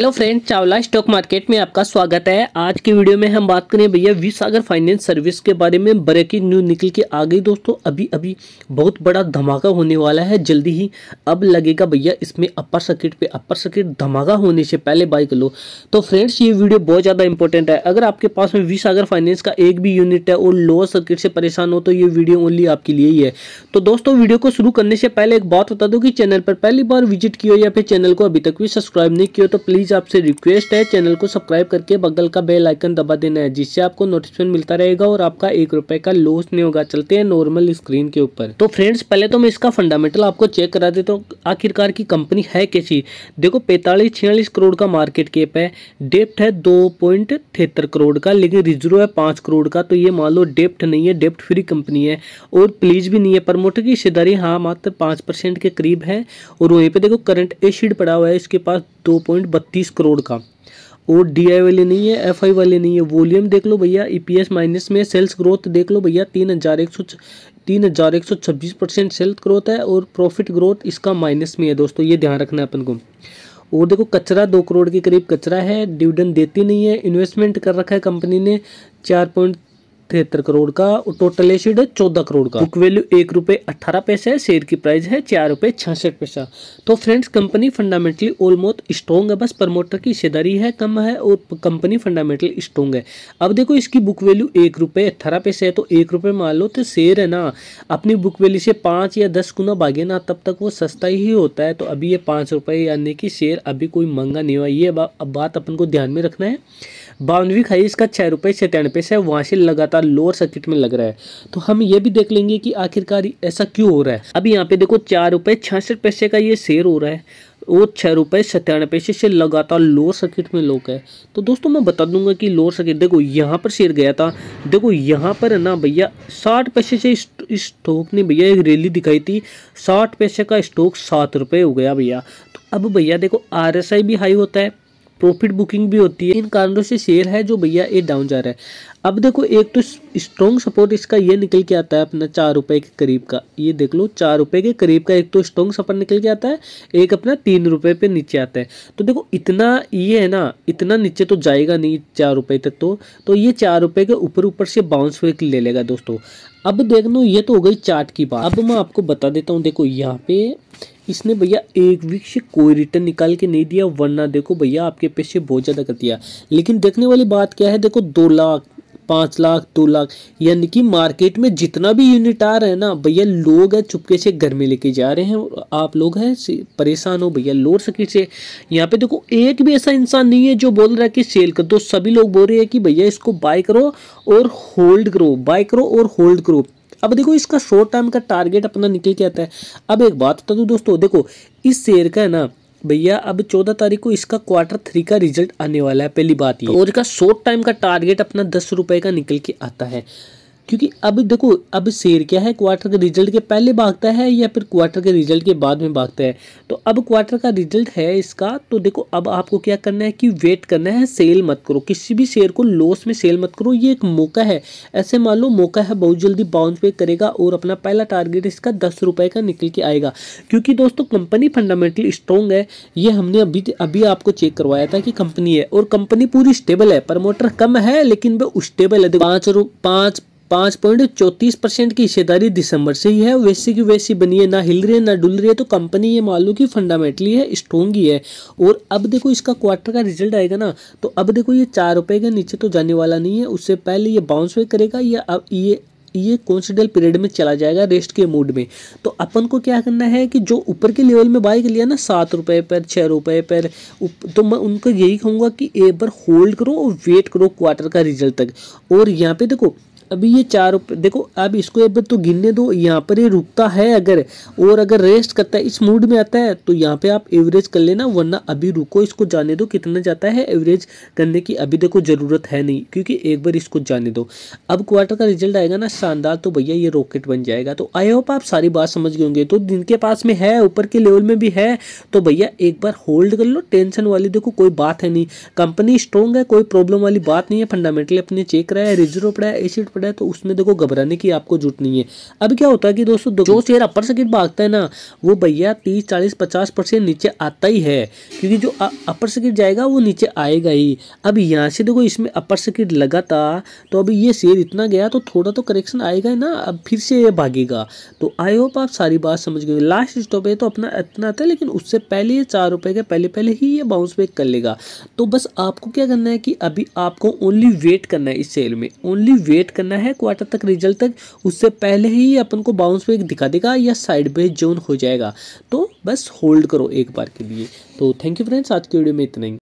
hello friend Chawla stock market में आपका स्वागत है आज की वीडियो में हम बात करें भैया वी सागर फाइनेंस सर्विस के बारे में ब्रेकिंग न्यूज निकल के आ गई दोस्तों अभी अभी बहुत बड़ा धमाका होने वाला है जल्दी ही अब लगेगा भैया इसमें अपर सर्किट पे अपर सर्किट धमाका होने से पहले बाइक लो तो फ्रेंड्स ये वीडियो बहुत ज़्यादा इंपॉर्टेंट है अगर आपके पास में वी सागर फाइनेंस का एक भी यूनिट है और लोअर सर्किट से परेशान हो तो ये वीडियो ओनली आपके लिए ही है तो दोस्तों वीडियो को शुरू करने से पहले एक बात बता दो कि चैनल पर पहली बार विजिट किया या फिर चैनल को अभी तक भी सब्सक्राइब नहीं किया तो प्लीज़ प्लीज़ आपसे रिक्वेस्ट है चैनल को सब्सक्राइब करके बगल का बेल आइकन दबा देना है जिससे आपको नोटिफिकेशन मिलता रहेगा और आपका एक रुपए का लॉस नहीं होगा चलते हैं नॉर्मल स्क्रीन के ऊपर तो फ्रेंड्स पहले तो मैं इसका फंडामेंटल आपको चेक करा देता हूँ आखिरकार की कंपनी है कैसी देखो पैंतालीस छियालीस करोड़ का मार्केट कैप है डेप्ट है दो पॉइंट तिहत्तर करोड़ का लेकिन रिजर्व है पाँच करोड़ का तो ये मान लो डेप्ट नहीं है डेप्ट फ्री कंपनी है और प्लीज भी नहीं है प्रमोटर की हिस्सेदारी हाँ मात्र पाँच परसेंट के करीब है और वहीं पर देखो करंट एसिड पड़ा हुआ है इसके पास दो पॉइंट बत्तीस करोड़ का और डी आई वाले नहीं है एफ आई वाले नहीं है वॉल्यूम देख लो भैया ई पी एस माइनस में सेल्स ग्रोथ देख लो भैया तीन हज़ार एक सौ तीन हज़ार एक सौ छब्बीस परसेंट सेल्स ग्रोथ है और प्रॉफिट ग्रोथ इसका माइनस में है दोस्तों ये ध्यान रखना है अपन को और देखो कचरा दो करोड़ के करीब कचरा है डिविडेंड देती नहीं है इन्वेस्टमेंट कर रखा है कंपनी ने चार पॉइंट तिहत्तर करोड़ का और टोटल एसिड है चौदह करोड़ का बुक वैल्यू एक रुपये अट्ठारह पैसा है शेयर की प्राइस है चार रुपये छियासठ पैसा तो friends company fundamentally almost strong है बस प्रमोटर की हिस्सेदारी है कम है और कंपनी फंडामेंटली स्ट्रॉन्ग है अब देखो इसकी बुक वैल्यू एक रुपये अट्ठारह पैसा है तो एक रुपये मान लो तो शेयर है ना अपनी बुक वैल्यू से पाँच या दस गुना भागे ना तब तक वो सस्ता ही होता है तो अभी ये पाँच रुपये यानी कि शेयर अभी कोई महंगा नहीं हुआ ये बात अपन को ध्यान में रखना है बावनवी खाई इसका छः रुपये सत्तानवे पैसा है वहाँ से लगातार लगातार लोअर सर्किट में लग रहा है तो हम ये भी देख लेंगे कि आखिरकार ऐसा क्यों हो रहा है अभी यहाँ पे देखो चार रुपये छियासठ पैसे का ये शेयर हो रहा है वो छः रुपये सत्तानवे पैसे से लगातार लोअर सर्किट में लोक है तो दोस्तों मैं बता दूंगा कि लोअर सर्किट देखो यहाँ पर शेयर गया था देखो यहाँ पर ना भैया साठ पैसे से इस स्टॉक ने भैया एक रैली दिखाई थी साठ पैसे का स्टॉक सात रुपये हो गया भैया तो अब भैया देखो आर भी हाई होता है प्रॉफिट बुकिंग भी होती है इन कारणों से शेयर है जो भैया ये डाउन जा रहा है अब देखो एक तो स्ट्रॉन्ग सपोर्ट इसका ये निकल के आता है अपना चार रुपये के करीब का ये देख लो चार रुपये के करीब का एक तो स्ट्रॉन्ग सपोर्ट निकल के आता है एक अपना तीन रुपये पे नीचे आता है तो देखो इतना ये है ना इतना नीचे तो जाएगा नहीं चार रुपये तक तो तो ये चार रुपये के ऊपर ऊपर से बाउंस हुए ले लेगा दोस्तों अब देख लो ये तो हो गई चार्ट की बात अब मैं आपको बता देता हूँ देखो यहाँ पे इसने भैया एक वीक से कोई रिटर्न निकाल के नहीं दिया वरना देखो भैया आपके पैसे बहुत ज़्यादा कर दिया लेकिन देखने वाली बात क्या है देखो दो लाख पाँच लाख दो लाख यानी कि मार्केट में जितना भी यूनिट आ रहा है ना भैया लोग है चुपके से घर में लेके जा रहे हैं और आप लोग हैं परेशान हो भैया लोड सर्किट से यहाँ पे देखो एक भी ऐसा इंसान नहीं है जो बोल रहा है कि सेल कर दो सभी लोग बोल रहे हैं कि भैया इसको बाय करो और होल्ड करो बाय करो और होल्ड करो अब देखो इसका शॉर्ट टर्म का टारगेट अपना निकल के आता है अब एक बात बता दो दोस्तों देखो इस शेयर का है ना भैया अब चौदह तारीख को इसका क्वार्टर थ्री का रिजल्ट आने वाला है पहली बात ये और इसका शॉर्ट टाइम का टारगेट अपना दस रुपए का निकल के आता है क्योंकि अब देखो अब शेयर क्या है क्वार्टर के रिजल्ट के पहले भागता है या फिर क्वार्टर के रिजल्ट के बाद में भागता है तो अब क्वार्टर का रिजल्ट है इसका तो देखो अब आपको क्या करना है कि वेट करना है सेल मत करो किसी भी शेयर को लॉस में सेल मत करो ये एक मौका है ऐसे मान लो मौका है बहुत जल्दी बाउंस पे करेगा और अपना पहला टारगेट इसका दस रुपये का निकल के आएगा क्योंकि दोस्तों कंपनी फंडामेंटली स्ट्रॉन्ग है ये हमने अभी अभी आपको चेक करवाया था कि कंपनी है और कंपनी पूरी स्टेबल है प्रमोटर कम है लेकिन वो स्टेबल है पाँच पाँच पाँच पॉइंट चौंतीस परसेंट की हिस्सेदारी दिसंबर से ही है वैसे की वैसी बनी है ना हिल रही है ना डुल रही है तो कंपनी ये मान लो कि फंडामेंटली है स्ट्रॉन्ग ही है और अब देखो इसका क्वार्टर का रिजल्ट आएगा ना तो अब देखो ये चार रुपये के नीचे तो जाने वाला नहीं है उससे पहले ये बाउंस वे करेगा या अब ये ये कॉन्सिडल पीरियड में चला जाएगा रेस्ट के मूड में तो अपन को क्या करना है कि जो ऊपर के लेवल में के लिया ना सात रुपये पर छः रुपये पर तो मैं उनको यही कहूँगा कि एक बार होल्ड करो और वेट करो क्वार्टर का रिजल्ट तक और यहाँ पे देखो अभी ये चार रुपये देखो अब इसको अब तो गिनने दो यहाँ पर ये रुकता है अगर और अगर रेस्ट करता है इस मूड में आता है तो यहाँ पे आप एवरेज कर लेना वरना अभी रुको इसको जाने दो कितना जाता है एवरेज करने की अभी देखो ज़रूरत है नहीं क्योंकि एक बार इसको जाने दो अब क्वार्टर का रिजल्ट आएगा ना शानदार तो भैया ये रॉकेट बन जाएगा तो आई होप आप सारी बात समझ गए होंगे तो जिनके पास में है ऊपर के लेवल में भी है तो भैया एक बार होल्ड कर लो टेंशन वाली देखो कोई बात है नहीं कंपनी स्ट्रॉन्ग है कोई प्रॉब्लम वाली बात नहीं है फंडामेंटली अपने चेक रहा है रिजर्व पड़ा है एसिड पड़ा है तो उसमें देखो घबराने की आपको जरूरत नहीं है अब क्या होता है कि दोस्तों जो शेयर अपर सर्किट भागता है ना वो भैया तीस चालीस पचास परसेंट नीचे आता ही है क्योंकि जो अपर सर्किट जाएगा वो नीचे आएगा ही अब यहाँ से देखो इसमें अपर सर्किट लगा था तो अभी ये शेयर इतना गया तो थोड़ा तो करेक्शन आएगा ही ना अब फिर से ये भागेगा तो आई होप आप सारी बात समझ गए लास्ट स्टॉप है तो अपना इतना आता है लेकिन उससे पहले ये चार रुपए के पहले पहले ही ये बाउंस बैक कर लेगा तो बस आपको क्या करना है कि अभी आपको ओनली वेट करना है इस सेल में ओनली वेट करना करना है क्वार्टर तक रिजल्ट तक उससे पहले ही अपन को बाउंस पे दिखा देगा या साइड बे जोन हो जाएगा तो बस होल्ड करो एक बार के लिए तो थैंक यू फ्रेंड्स आज की वीडियो में इतना ही